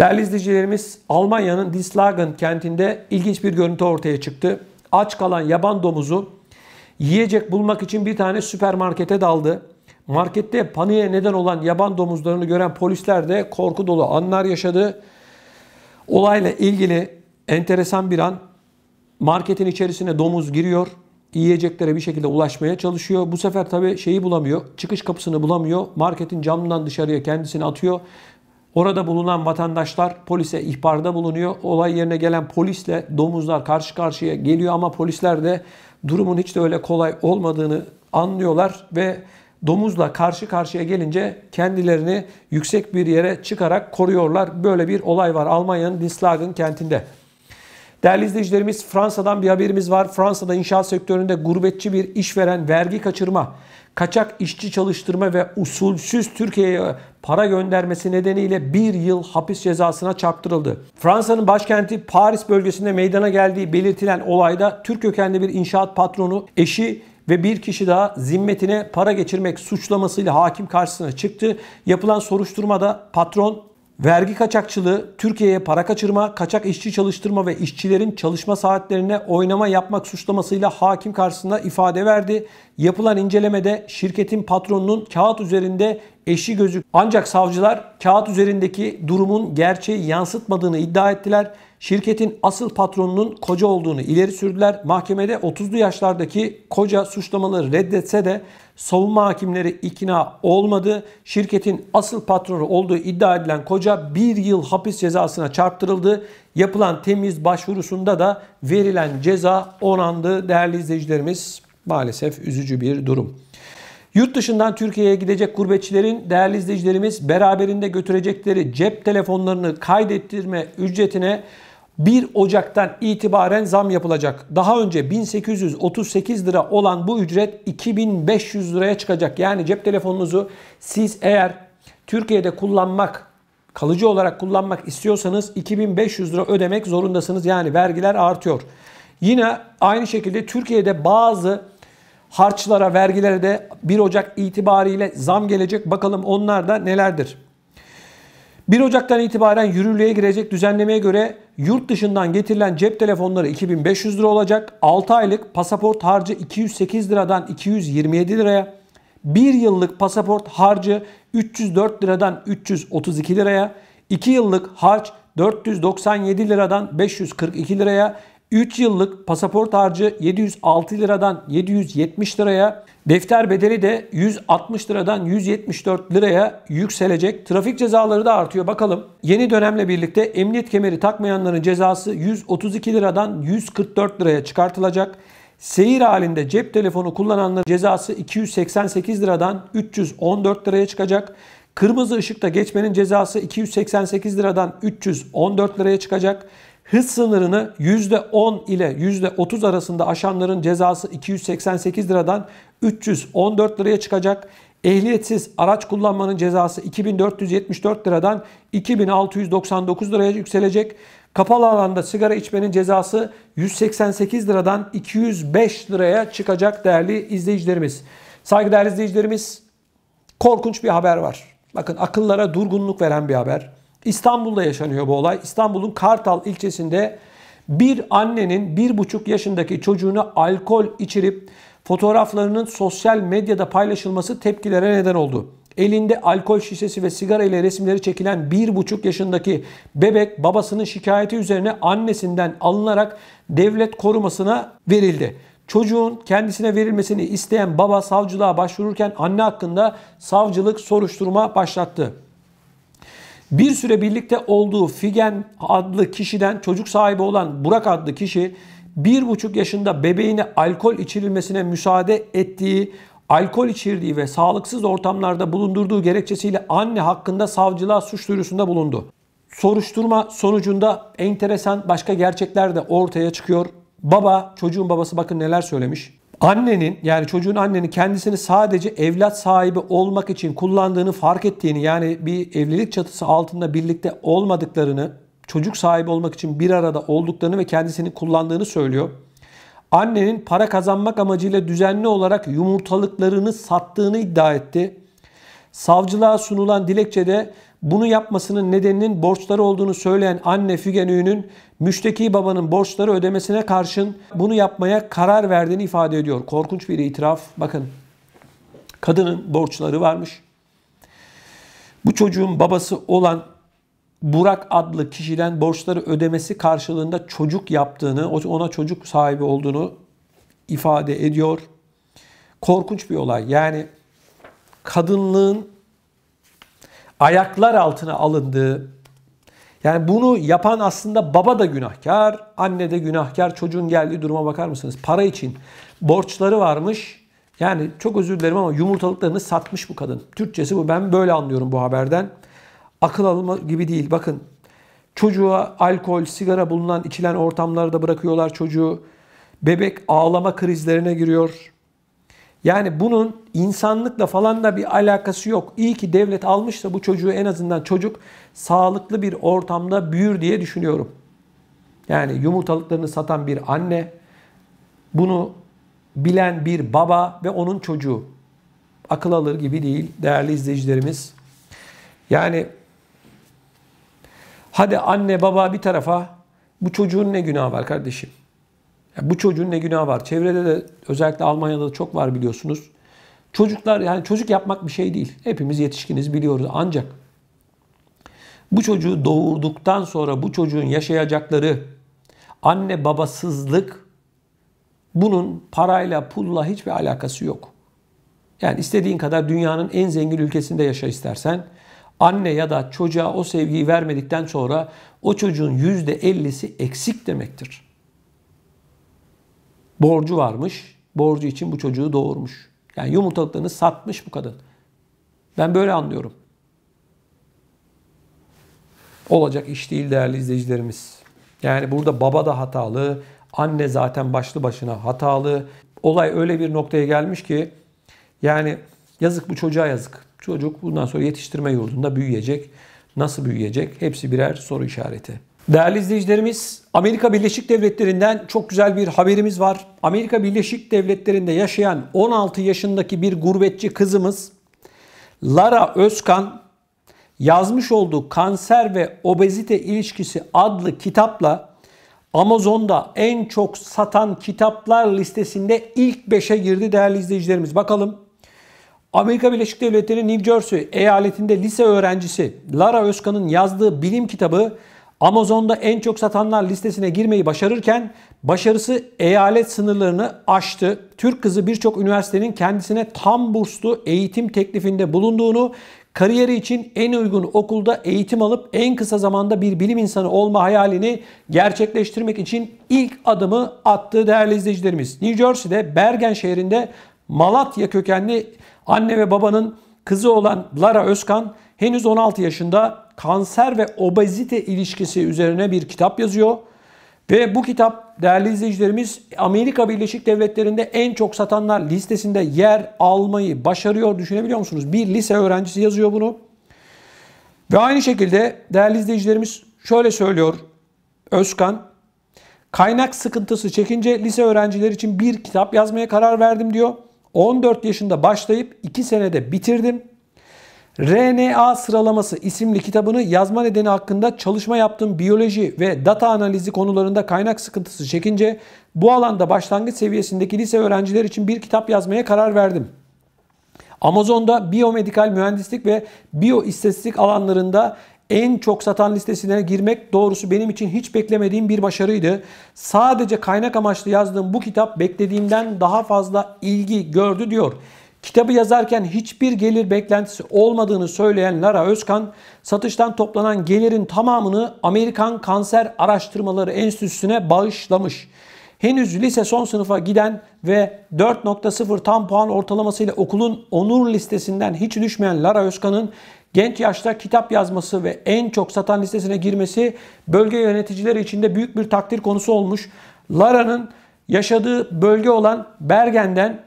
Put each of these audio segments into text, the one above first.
Değerli izleyicilerimiz Almanya'nın Dinslagen kentinde ilginç bir görüntü ortaya çıktı. Aç kalan yaban domuzu yiyecek bulmak için bir tane süpermarkete daldı. Markette paniğe neden olan yaban domuzlarını gören polisler de korku dolu anlar yaşadı. Olayla ilgili enteresan bir an marketin içerisine domuz giriyor. Yiyeceklere bir şekilde ulaşmaya çalışıyor. Bu sefer tabii şeyi bulamıyor. Çıkış kapısını bulamıyor. Marketin camından dışarıya kendisini atıyor. Orada bulunan vatandaşlar polise ihbarda bulunuyor. Olay yerine gelen polisle domuzlar karşı karşıya geliyor ama polisler de durumun hiç de öyle kolay olmadığını anlıyorlar ve domuzla karşı karşıya gelince kendilerini yüksek bir yere çıkarak koruyorlar. Böyle bir olay var Almanya'nın Dinslagen kentinde. Değerli izleyicilerimiz Fransa'dan bir haberimiz var. Fransa'da inşaat sektöründe gurbetçi bir işveren vergi kaçırma, kaçak işçi çalıştırma ve usulsüz Türkiye'ye para göndermesi nedeniyle bir yıl hapis cezasına çarptırıldı. Fransa'nın başkenti Paris bölgesinde meydana geldiği belirtilen olayda Türk kökenli bir inşaat patronu eşi ve bir kişi daha zimmetine para geçirmek suçlamasıyla hakim karşısına çıktı. Yapılan soruşturmada patron Vergi kaçakçılığı, Türkiye'ye para kaçırma, kaçak işçi çalıştırma ve işçilerin çalışma saatlerine oynama yapmak suçlamasıyla hakim karşısında ifade verdi. Yapılan incelemede şirketin patronunun kağıt üzerinde eşi gözük. Ancak savcılar kağıt üzerindeki durumun gerçeği yansıtmadığını iddia ettiler. Şirketin asıl patronunun koca olduğunu ileri sürdüler. Mahkemede 30'lu yaşlardaki koca suçlamaları reddetse de savunma hakimleri ikna olmadı. Şirketin asıl patronu olduğu iddia edilen koca bir yıl hapis cezasına çarptırıldı. Yapılan temiz başvurusunda da verilen ceza onandı değerli izleyicilerimiz. Maalesef üzücü bir durum. Yurt dışından Türkiye'ye gidecek gurbetçilerin değerli izleyicilerimiz beraberinde götürecekleri cep telefonlarını kaydettirme ücretine 1 Ocak'tan itibaren zam yapılacak. Daha önce 1838 lira olan bu ücret 2500 liraya çıkacak. Yani cep telefonunuzu siz eğer Türkiye'de kullanmak kalıcı olarak kullanmak istiyorsanız 2500 lira ödemek zorundasınız. Yani vergiler artıyor. Yine aynı şekilde Türkiye'de bazı harçlara, vergilere de 1 Ocak itibariyle zam gelecek. Bakalım onlar da nelerdir? 1 Ocak'tan itibaren yürürlüğe girecek düzenlemeye göre yurt dışından getirilen cep telefonları 2500 lira olacak. 6 aylık pasaport harcı 208 liradan 227 liraya, 1 yıllık pasaport harcı 304 liradan 332 liraya, 2 yıllık harç 497 liradan 542 liraya, 3 yıllık pasaport harcı 706 liradan 770 liraya, Defter bedeli de 160 liradan 174 liraya yükselecek. Trafik cezaları da artıyor bakalım. Yeni dönemle birlikte emniyet kemeri takmayanların cezası 132 liradan 144 liraya çıkartılacak. Seyir halinde cep telefonu kullananların cezası 288 liradan 314 liraya çıkacak. Kırmızı ışıkta geçmenin cezası 288 liradan 314 liraya çıkacak hız sınırını %10 ile %30 arasında aşanların cezası 288 liradan 314 liraya çıkacak. Ehliyetsiz araç kullanmanın cezası 2474 liradan 2699 liraya yükselecek. Kapalı alanda sigara içmenin cezası 188 liradan 205 liraya çıkacak değerli izleyicilerimiz. Saygıdeğer izleyicilerimiz korkunç bir haber var. Bakın akıllara durgunluk veren bir haber. İstanbul'da yaşanıyor bu olay. İstanbul'un Kartal ilçesinde bir annenin bir buçuk yaşındaki çocuğunu alkol içirip fotoğraflarının sosyal medyada paylaşılması tepkilere neden oldu. Elinde alkol şişesi ve sigara ile resimleri çekilen bir buçuk yaşındaki bebek babasının şikayeti üzerine annesinden alınarak devlet korumasına verildi. Çocuğun kendisine verilmesini isteyen baba savcılığa başvururken anne hakkında savcılık soruşturma başlattı. Bir süre birlikte olduğu Figen adlı kişiden çocuk sahibi olan Burak adlı kişi bir buçuk yaşında bebeğine alkol içirilmesine müsaade ettiği, alkol içirdiği ve sağlıksız ortamlarda bulundurduğu gerekçesiyle anne hakkında savcılığa suç duyurusunda bulundu. Soruşturma sonucunda enteresan başka gerçekler de ortaya çıkıyor. Baba, çocuğun babası bakın neler söylemiş annenin yani çocuğun annenin kendisini sadece evlat sahibi olmak için kullandığını fark ettiğini yani bir evlilik çatısı altında birlikte olmadıklarını, çocuk sahibi olmak için bir arada olduklarını ve kendisini kullandığını söylüyor. Annenin para kazanmak amacıyla düzenli olarak yumurtalıklarını sattığını iddia etti. Savcılığa sunulan dilekçede bunu yapmasının nedeninin borçları olduğunu söyleyen anne Fügenü'nün müşteki babanın borçları ödemesine karşın bunu yapmaya karar verdiğini ifade ediyor. Korkunç bir itiraf. Bakın kadının borçları varmış. Bu çocuğun babası olan Burak adlı kişiden borçları ödemesi karşılığında çocuk yaptığını, ona çocuk sahibi olduğunu ifade ediyor. Korkunç bir olay. Yani kadınlığın ayaklar altına alındığı yani bunu yapan aslında baba da günahkar, anne de günahkar. Çocuğun geldiği duruma bakar mısınız? Para için borçları varmış. Yani çok özür dilerim ama yumurtalıklarını satmış bu kadın. Türkçesi bu. Ben böyle anlıyorum bu haberden. Akıl alma gibi değil. Bakın çocuğa alkol, sigara bulunan içilen ortamlarda bırakıyorlar çocuğu. Bebek ağlama krizlerine giriyor. Yani bunun insanlıkla falan da bir alakası yok. İyi ki devlet almışsa bu çocuğu en azından çocuk sağlıklı bir ortamda büyür diye düşünüyorum. Yani yumurtalıklarını satan bir anne, bunu bilen bir baba ve onun çocuğu. Akıl alır gibi değil değerli izleyicilerimiz. Yani hadi anne baba bir tarafa bu çocuğun ne günahı var kardeşim? Ya bu çocuğun ne günahı var? Çevrede de özellikle Almanya'da da çok var biliyorsunuz. Çocuklar yani çocuk yapmak bir şey değil. Hepimiz yetişkiniz biliyoruz ancak bu çocuğu doğurduktan sonra bu çocuğun yaşayacakları anne babasızlık bunun parayla pulla hiçbir alakası yok. Yani istediğin kadar dünyanın en zengin ülkesinde yaşa istersen anne ya da çocuğa o sevgiyi vermedikten sonra o çocuğun %50'si eksik demektir borcu varmış. Borcu için bu çocuğu doğurmuş. Yani yumurtalıklarını satmış bu kadın. Ben böyle anlıyorum. Olacak iş değil değerli izleyicilerimiz. Yani burada baba da hatalı, anne zaten başlı başına hatalı. Olay öyle bir noktaya gelmiş ki yani yazık bu çocuğa yazık. Çocuk bundan sonra yetiştirme yurdunda büyüyecek. Nasıl büyüyecek? Hepsi birer soru işareti. Değerli izleyicilerimiz, Amerika Birleşik Devletleri'nden çok güzel bir haberimiz var. Amerika Birleşik Devletleri'nde yaşayan 16 yaşındaki bir gurbetçi kızımız Lara Özkan yazmış olduğu Kanser ve Obezite İlişkisi adlı kitapla Amazon'da en çok satan kitaplar listesinde ilk 5'e girdi değerli izleyicilerimiz. Bakalım. Amerika Birleşik Devletleri New Jersey eyaletinde lise öğrencisi Lara Özkan'ın yazdığı bilim kitabı Amazon'da en çok satanlar listesine girmeyi başarırken başarısı eyalet sınırlarını aştı. Türk kızı birçok üniversitenin kendisine tam burslu eğitim teklifinde bulunduğunu, kariyeri için en uygun okulda eğitim alıp en kısa zamanda bir bilim insanı olma hayalini gerçekleştirmek için ilk adımı attı değerli izleyicilerimiz. New Jersey'de Bergen şehrinde Malatya kökenli anne ve babanın kızı olan Lara Özkan henüz 16 yaşında kanser ve obezite ilişkisi üzerine bir kitap yazıyor. Ve bu kitap değerli izleyicilerimiz Amerika Birleşik Devletleri'nde en çok satanlar listesinde yer almayı başarıyor. Düşünebiliyor musunuz? Bir lise öğrencisi yazıyor bunu. Ve aynı şekilde değerli izleyicilerimiz şöyle söylüyor Özkan. Kaynak sıkıntısı çekince lise öğrencileri için bir kitap yazmaya karar verdim diyor. 14 yaşında başlayıp 2 senede bitirdim. RNA sıralaması isimli kitabını yazma nedeni hakkında çalışma yaptığım biyoloji ve data analizi konularında kaynak sıkıntısı çekince bu alanda başlangıç seviyesindeki lise öğrenciler için bir kitap yazmaya karar verdim. Amazon'da biyomedikal mühendislik ve biyoistatistik alanlarında en çok satan listesine girmek doğrusu benim için hiç beklemediğim bir başarıydı. Sadece kaynak amaçlı yazdığım bu kitap beklediğimden daha fazla ilgi gördü diyor. Kitabı yazarken hiçbir gelir beklentisi olmadığını söyleyen Lara Özkan, satıştan toplanan gelirin tamamını Amerikan Kanser Araştırmaları Enstitüsü'ne bağışlamış. Henüz lise son sınıfa giden ve 4.0 tam puan ortalamasıyla okulun onur listesinden hiç düşmeyen Lara Özkan'ın Genç yaşta kitap yazması ve en çok satan listesine girmesi bölge yöneticileri için de büyük bir takdir konusu olmuş. Lara'nın yaşadığı bölge olan Bergen'den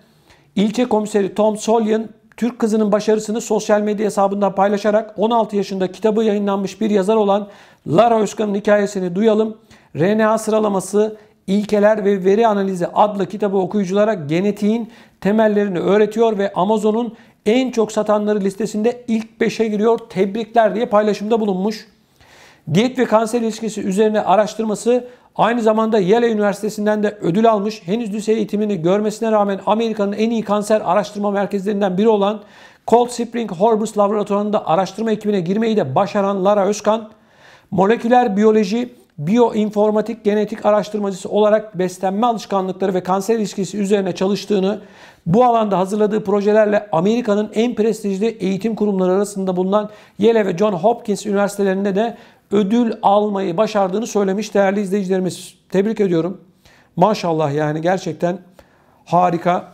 ilçe komiseri Tom Solyan Türk kızının başarısını sosyal medya hesabından paylaşarak 16 yaşında kitabı yayınlanmış bir yazar olan Lara Özkan'ın hikayesini duyalım. RNA sıralaması ilkeler ve Veri Analizi adlı kitabı okuyuculara genetiğin temellerini öğretiyor ve Amazon'un en çok satanları listesinde ilk 5'e giriyor. Tebrikler diye paylaşımda bulunmuş. Diyet ve kanser ilişkisi üzerine araştırması aynı zamanda Yale Üniversitesi'nden de ödül almış. Henüz lise eğitimini görmesine rağmen Amerika'nın en iyi kanser araştırma merkezlerinden biri olan Cold Spring Horvus Laboratuvarı'nda araştırma ekibine girmeyi de başaran Lara Özkan, moleküler biyoloji, bioinformatik, genetik araştırmacısı olarak beslenme alışkanlıkları ve kanser ilişkisi üzerine çalıştığını bu alanda hazırladığı projelerle Amerika'nın en prestijli eğitim kurumları arasında bulunan Yale ve John Hopkins üniversitelerinde de ödül almayı başardığını söylemiş değerli izleyicilerimiz. Tebrik ediyorum. Maşallah yani gerçekten harika.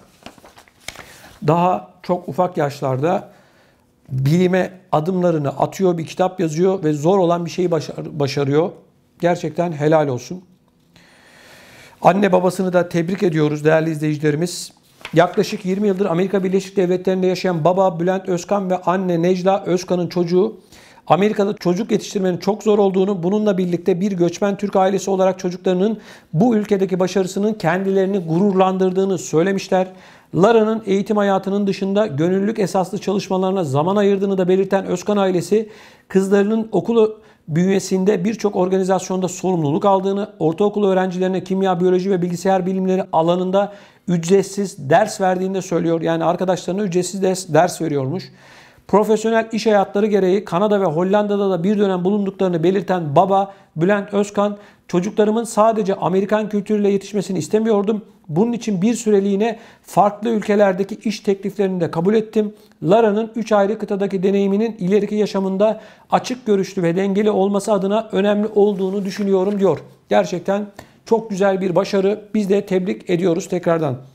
Daha çok ufak yaşlarda bilime adımlarını atıyor, bir kitap yazıyor ve zor olan bir şeyi başar başarıyor. Gerçekten helal olsun. Anne babasını da tebrik ediyoruz değerli izleyicilerimiz. Yaklaşık 20 yıldır Amerika Birleşik Devletleri'nde yaşayan baba Bülent Özkan ve anne Necla Özkan'ın çocuğu Amerika'da çocuk yetiştirmenin çok zor olduğunu, bununla birlikte bir göçmen Türk ailesi olarak çocuklarının bu ülkedeki başarısının kendilerini gururlandırdığını söylemişler. Lara'nın eğitim hayatının dışında gönüllülük esaslı çalışmalarına zaman ayırdığını da belirten Özkan ailesi, kızlarının okulu bünyesinde birçok organizasyonda sorumluluk aldığını, ortaokul öğrencilerine kimya, biyoloji ve bilgisayar bilimleri alanında ücretsiz ders verdiğini de söylüyor. Yani arkadaşlarına ücretsiz ders, ders veriyormuş. Profesyonel iş hayatları gereği Kanada ve Hollanda'da da bir dönem bulunduklarını belirten baba Bülent Özkan, çocuklarımın sadece Amerikan kültürüyle yetişmesini istemiyordum. Bunun için bir süreliğine farklı ülkelerdeki iş tekliflerini de kabul ettim. Lara'nın 3 ayrı kıtadaki deneyiminin ileriki yaşamında açık görüşlü ve dengeli olması adına önemli olduğunu düşünüyorum diyor. Gerçekten çok güzel bir başarı. Biz de tebrik ediyoruz tekrardan.